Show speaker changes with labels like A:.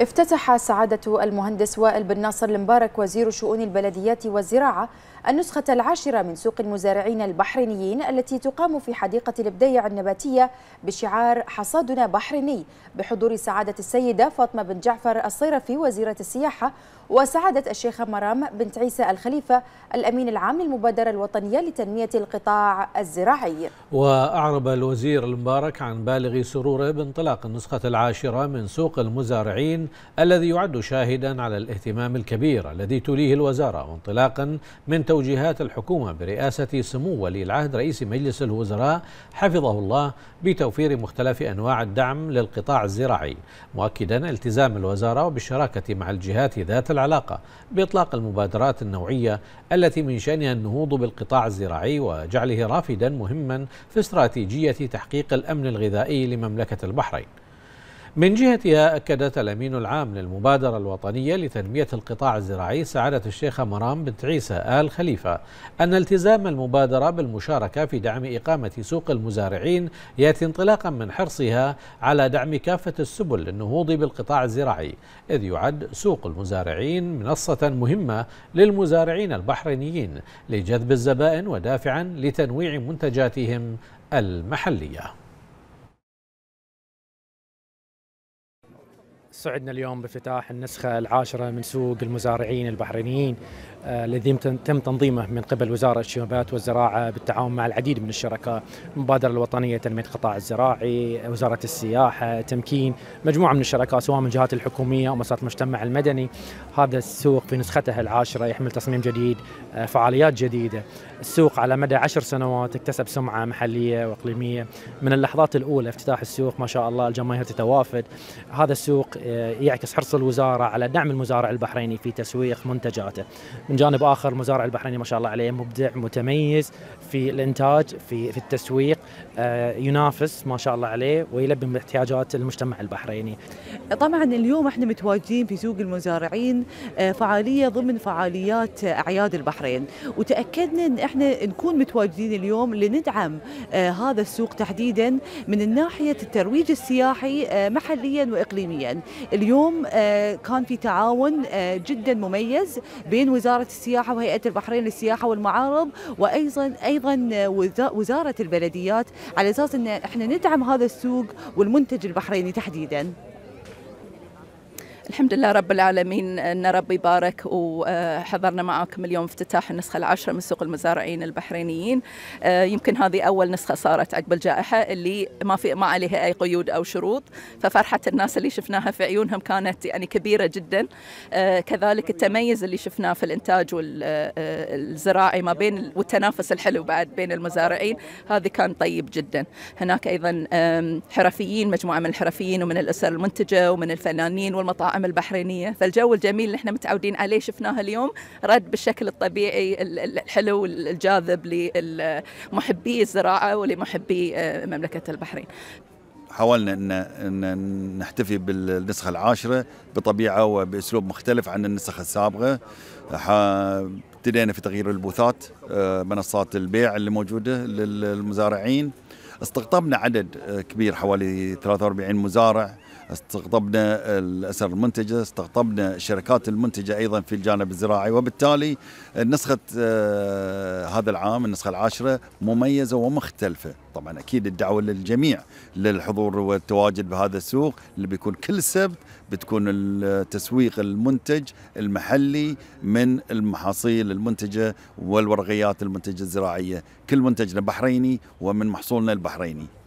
A: افتتح سعادة المهندس وائل بن ناصر المبارك وزير شؤون البلديات والزراعة النسخة العاشرة من سوق المزارعين البحرينيين التي تقام في حديقة البديع النباتية بشعار حصادنا بحريني بحضور سعادة السيدة فاطمة بن جعفر الصيرفي وزيرة السياحة وسعادة الشيخة مرام بنت عيسى الخليفة الأمين العام للمبادرة الوطنية لتنمية القطاع الزراعي
B: وأعرب الوزير المبارك عن بالغ سروره بانطلاق النسخة العاشرة من سوق المزارعين الذي يعد شاهدا على الاهتمام الكبير الذي توليه الوزارة وانطلاقا من توجيهات الحكومة برئاسة سمو ولي العهد رئيس مجلس الوزراء حفظه الله بتوفير مختلف أنواع الدعم للقطاع الزراعي مؤكدا التزام الوزارة بالشراكة مع الجهات ذات العلاقة بإطلاق المبادرات النوعية التي من شأنها النهوض بالقطاع الزراعي وجعله رافدا مهما في استراتيجية تحقيق الأمن الغذائي لمملكة البحرين من جهتها أكدت الأمين العام للمبادرة الوطنية لتنمية القطاع الزراعي سعادة الشيخة مرام بنت عيسى آل خليفة أن التزام المبادرة بالمشاركة في دعم إقامة سوق المزارعين يأتي انطلاقا من حرصها على دعم كافة السبل للنهوض بالقطاع الزراعي إذ يعد سوق المزارعين منصة مهمة للمزارعين البحرينيين لجذب الزبائن ودافعا لتنويع منتجاتهم المحليه
C: سعدنا اليوم بافتتاح النسخة العاشرة من سوق المزارعين البحرينيين آه، الذي تم تنظيمه من قبل وزارة الشبابات والزراعة بالتعاون مع العديد من الشركاء المبادرة الوطنية تنمية القطاع الزراعي وزارة السياحة تمكين مجموعة من الشركاء سواء من الجهات الحكومية أو مؤسسات المجتمع المدني هذا السوق في نسخته العاشرة يحمل تصميم جديد آه، فعاليات جديدة السوق على مدى عشر سنوات اكتسب سمعة محلية وإقليمية من اللحظات الأولى افتتاح السوق ما شاء الله الجماهير تتوافد هذا السوق آه، يعكس حرص الوزاره على دعم المزارع البحريني في تسويق منتجاته. من جانب اخر المزارع البحريني ما شاء الله عليه مبدع متميز في الانتاج في في التسويق آه، ينافس ما شاء الله عليه ويلبي احتياجات المجتمع البحريني.
D: طبعا اليوم احنا متواجدين في سوق المزارعين آه، فعاليه ضمن فعاليات اعياد البحرين وتاكدنا ان احنا نكون متواجدين اليوم لندعم هذا السوق تحديدا من ناحيه الترويج السياحي محليا واقليميا اليوم آه، كان في تعاون آه، جدا مميز بين وزاره السياحه وهيئه البحرين للسياحه والمعارض وايضا ايضا آه، وزاره البلديات على اساس ان
A: احنا ندعم هذا السوق والمنتج البحريني تحديدا الحمد لله رب العالمين ان ربي بارك وحضرنا معاكم اليوم افتتاح النسخه العاشره من سوق المزارعين البحرينيين آه، يمكن هذه اول نسخه صارت عقب الجائحه اللي ما في ما عليها اي قيود او شروط ففرحه الناس اللي شفناها في عيونهم كانت يعني كبيره جدا آه، كذلك التميز اللي شفناه في الانتاج والزراعي آه، ما بين والتنافس الحلو بعد بين المزارعين هذا كان طيب جدا هناك ايضا حرفيين مجموعه من الحرفيين ومن الاسر المنتجه ومن الفنانين والمطاعم الأطعمة البحرينية فالجو الجميل اللي احنا متعودين عليه شفناه اليوم رد بالشكل الطبيعي الحلو الجاذب لمحبي الزراعة ولمحبي آه، مملكة البحرين
E: حاولنا ان ان نحتفي بالنسخه العاشره بطبيعه وباسلوب مختلف عن النسخ السابقه ابتدينا في تغيير البوثات آه، منصات البيع اللي موجوده للمزارعين استقطبنا عدد آه، كبير حوالي 43 مزارع استقطبنا الاسر المنتجه، استقطبنا الشركات المنتجه ايضا في الجانب الزراعي وبالتالي آه، نسخه آه، هذا العام النسخة العاشرة مميزة ومختلفة طبعا أكيد الدعوة للجميع للحضور والتواجد بهذا السوق اللي بيكون كل سبت بتكون التسويق المنتج المحلي من المحاصيل المنتجة والورقيات المنتجة الزراعية كل منتجنا بحريني ومن محصولنا البحريني